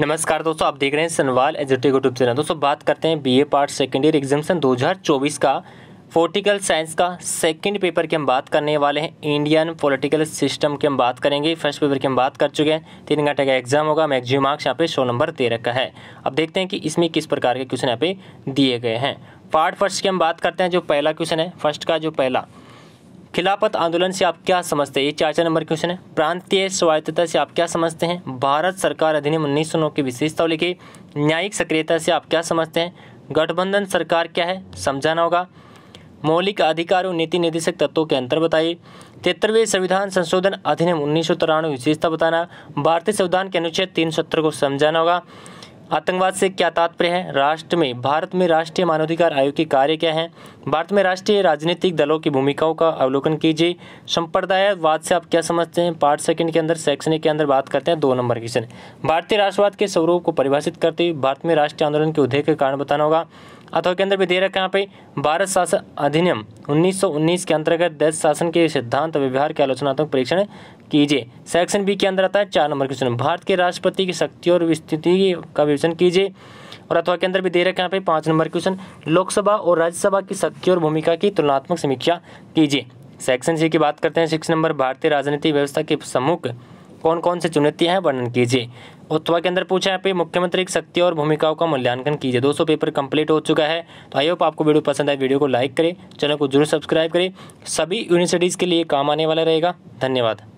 नमस्कार दोस्तों आप देख रहे हैं सनवाल एजुटिव यूट्यूब चैनल दोस्तों बात करते हैं BA part second year examination 2024 का पोलिटिकल साइंस का सेकंड पेपर की हम बात करने वाले हैं इंडियन पॉलिटिकल सिस्टम की हम बात करेंगे फर्स्ट पेपर की हम बात कर चुके हैं तीन घंटे का एग्जाम होगा मैगजिम मार्क्स यहाँ पे शो नंबर तेरह का है अब देखते हैं कि इसमें किस प्रकार के क्वेश्चन यहाँ पे दिए गए हैं पार्ट फर्स्ट की हम बात करते हैं जो पहला क्वेश्चन है फर्स्ट का जो पहला खिलाफत आंदोलन से आप क्या समझते हैं ये चार नंबर क्वेश्चन है प्रांतीय स्वायत्तता से आप क्या समझते हैं भारत सरकार अधिनियम उन्नीस सौ की विशेषता लिखी न्यायिक सक्रियता से आप क्या समझते हैं गठबंधन सरकार क्या है समझाना होगा मौलिक अधिकार और नीति निर्देशक तत्वों के अंतर बताइए तिहत्तरवें संविधान संशोधन अधिनियम उन्नीस विशेषता बताना भारतीय संविधान के अनुच्छेद तीन को समझाना होगा आतंकवाद से क्या तात्पर्य है राष्ट्र में भारत में राष्ट्रीय मानवाधिकार आयोग के कार्य क्या हैं भारत में राष्ट्रीय राजनीतिक दलों की भूमिकाओं का अवलोकन कीजिए संप्रदायवाद से आप क्या समझते हैं पार्ट सेकंड के अंदर सेक्शन के अंदर बात करते हैं दो नंबर क्वेश्चन भारतीय राष्ट्रवाद के स्वरूप को परिभाषित करते हुए भारत में राष्ट्रीय आंदोलन के उदय के कारण बताना होगा अथवा के अंदर भी दे रखा है यहाँ पे भारत शासन अधिनियम 1919 के अंतर्गत दस शासन के सिद्धांत व्यवहार के आलोचनात्मक परीक्षण कीजिए सेक्शन बी के अंदर आता है चार नंबर क्वेश्चन भारत के राष्ट्रपति की शक्ति और स्थिति का विवेचन कीजिए और अथवा के अंदर भी दे रखा है यहाँ पे पाँच नंबर क्वेश्चन लोकसभा और राज्यसभा की शक्ति और भूमिका की तुलनात्मक समीक्षा कीजिए सेक्शन सी की बात करते हैं सिक्स नंबर भारतीय राजनीतिक व्यवस्था के सम्मुख कौन कौन से चुनौतियाँ हैं वर्णन कीजिए उत्तवा के अंदर पूछा है पे मुख्यमंत्री की शक्ति और भूमिकाओं का मूल्यांकन कीजिए दोस्तों पेपर कंप्लीट हो चुका है तो आई होप आपको वीडियो पसंद आए वीडियो को लाइक करें चैनल को जरूर सब्सक्राइब करें सभी यूनिवर्सिटीज़ के लिए काम आने वाला रहेगा धन्यवाद